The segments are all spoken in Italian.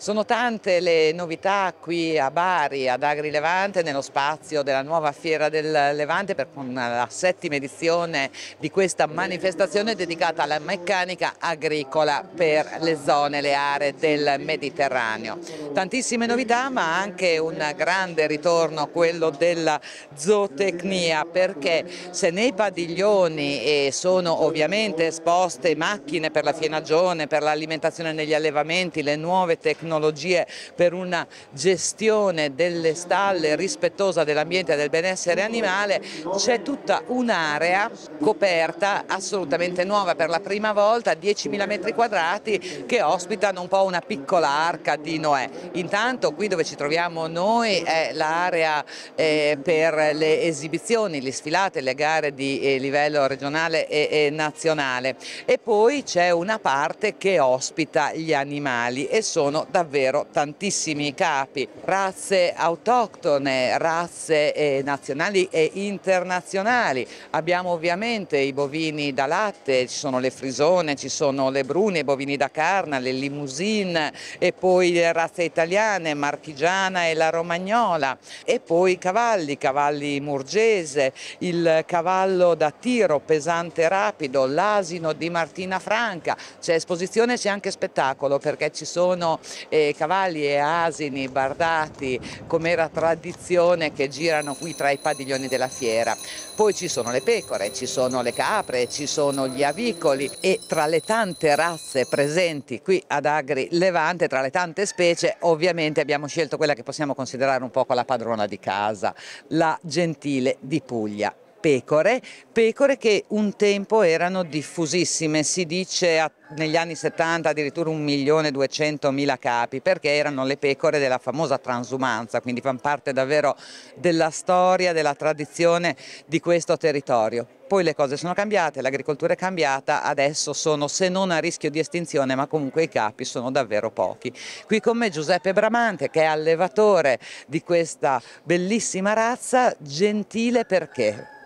Sono tante le novità qui a Bari, ad Agri Levante, nello spazio della nuova Fiera del Levante per la settima edizione di questa manifestazione dedicata alla meccanica agricola per le zone, le aree del Mediterraneo. Tantissime novità ma anche un grande ritorno, quello della zootecnia, perché se nei padiglioni sono ovviamente esposte macchine per la fienagione, per l'alimentazione negli allevamenti, le nuove tecnologie, tecnologie per una gestione delle stalle rispettosa dell'ambiente e del benessere animale, c'è tutta un'area coperta assolutamente nuova per la prima volta, 10.000 metri quadrati che ospitano un po' una piccola arca di Noè. Intanto qui dove ci troviamo noi è l'area eh, per le esibizioni, le sfilate, le gare di eh, livello regionale e, e nazionale e poi c'è una parte che ospita gli animali e sono da davvero tantissimi capi, razze autoctone, razze eh, nazionali e internazionali. Abbiamo ovviamente i bovini da latte, ci sono le frisone, ci sono le brune, i bovini da carna, le limousine e poi le razze italiane, marchigiana e la romagnola e poi i cavalli, cavalli murgese, il cavallo da tiro pesante e rapido, l'asino di Martina Franca. C'è esposizione, c'è anche spettacolo perché ci sono eh, cavalli e asini bardati come era tradizione che girano qui tra i padiglioni della fiera. Poi ci sono le pecore, ci sono le capre, ci sono gli avicoli e tra le tante razze presenti qui ad Agri Levante, tra le tante specie, ovviamente abbiamo scelto quella che possiamo considerare un po' la padrona di casa, la gentile di Puglia pecore, pecore che un tempo erano diffusissime, si dice a negli anni 70 addirittura 1.200.000 capi perché erano le pecore della famosa transumanza, quindi fanno parte davvero della storia, della tradizione di questo territorio. Poi le cose sono cambiate, l'agricoltura è cambiata, adesso sono se non a rischio di estinzione ma comunque i capi sono davvero pochi. Qui con me Giuseppe Bramante che è allevatore di questa bellissima razza, gentile perché?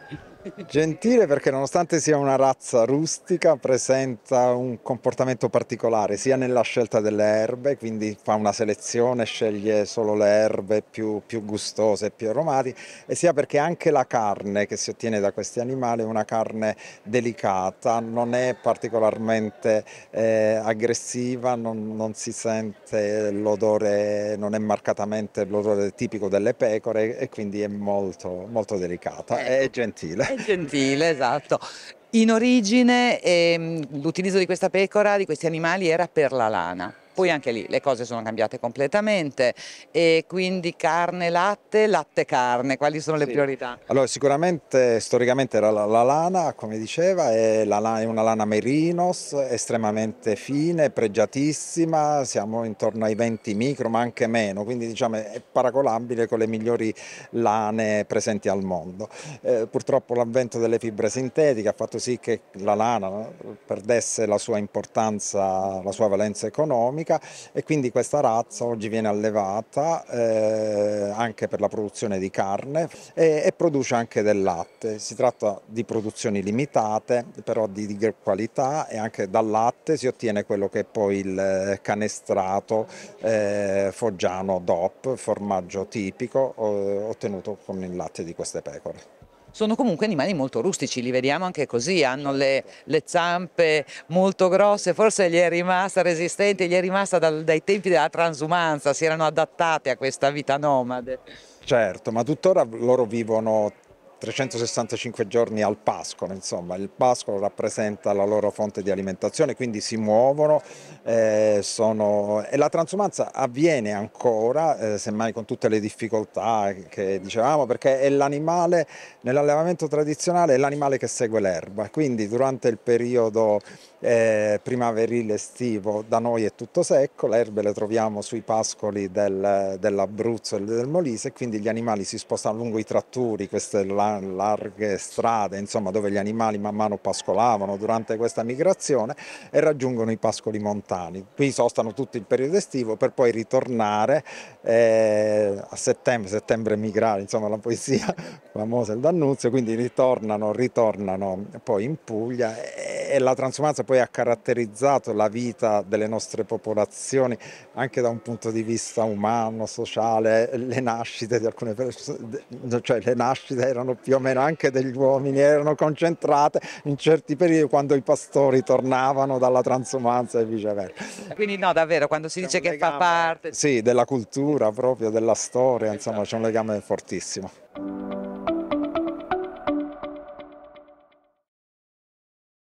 Gentile perché nonostante sia una razza rustica presenta un comportamento particolare sia nella scelta delle erbe, quindi fa una selezione, sceglie solo le erbe più, più gustose, più aromatiche, e sia perché anche la carne che si ottiene da questi animali è una carne delicata, non è particolarmente eh, aggressiva, non, non si sente l'odore, non è marcatamente l'odore tipico delle pecore e quindi è molto, molto delicata e ecco. gentile gentile, esatto. In origine ehm, l'utilizzo di questa pecora, di questi animali, era per la lana. Poi anche lì le cose sono cambiate completamente e quindi carne, latte, latte, carne, quali sono le sì. priorità? Allora sicuramente storicamente era la, la lana, come diceva, è, la, è, una lana merinos estremamente fine, pregiatissima, siamo intorno ai 20 micro ma anche meno, quindi diciamo è paragonabile con le migliori lane presenti al mondo. Eh, purtroppo l'avvento delle fibre sintetiche ha fatto sì che la lana perdesse la sua importanza, la sua valenza economica economica e quindi questa razza oggi viene allevata eh, anche per la produzione di carne e, e, produce anche del latte. Si tratta di produzioni limitate, però di, di qualità e anche dal latte si ottiene quello che è poi il eh, canestrato eh, foggiano DOP, formaggio tipico eh, ottenuto con il latte di queste pecore sono comunque animali molto rustici, li vediamo anche così, hanno le, le zampe molto grosse, forse gli è rimasta resistente, gli è rimasta dal, dai tempi della transumanza, si erano adattate a questa vita nomade. Certo, ma tuttora loro vivono 365 giorni al pascolo, insomma il pascolo rappresenta la loro fonte di alimentazione, quindi si muovono eh, sono... e la transumanza avviene ancora, eh, semmai con tutte le difficoltà che dicevamo, perché è l'animale, nell'allevamento tradizionale è l'animale che segue l'erba, quindi durante il periodo eh, primaverile estivo da noi è tutto secco, le erbe le troviamo sui pascoli del, dell'Abruzzo e del Molise, quindi gli animali si spostano lungo i tratturi, queste là larghe strade, insomma, dove gli animali man mano pascolavano durante questa migrazione e raggiungono i pascoli montani. Qui sostano tutto il periodo estivo per poi ritornare eh, a settembre, settembre migrare, insomma, la poesia famosa del D'Annunzio, quindi ritornano, ritornano poi in Puglia. E, e la transumanza poi ha caratterizzato la vita delle nostre popolazioni anche da un punto di vista umano, sociale, le nascite di alcune persone, cioè le nascite erano più o meno anche degli uomini, erano concentrate in certi periodi quando i pastori tornavano dalla transumanza e viceversa. Quindi no, davvero, quando si dice che legame, fa parte... Sì, della cultura proprio, della storia, insomma c'è un legame fortissimo.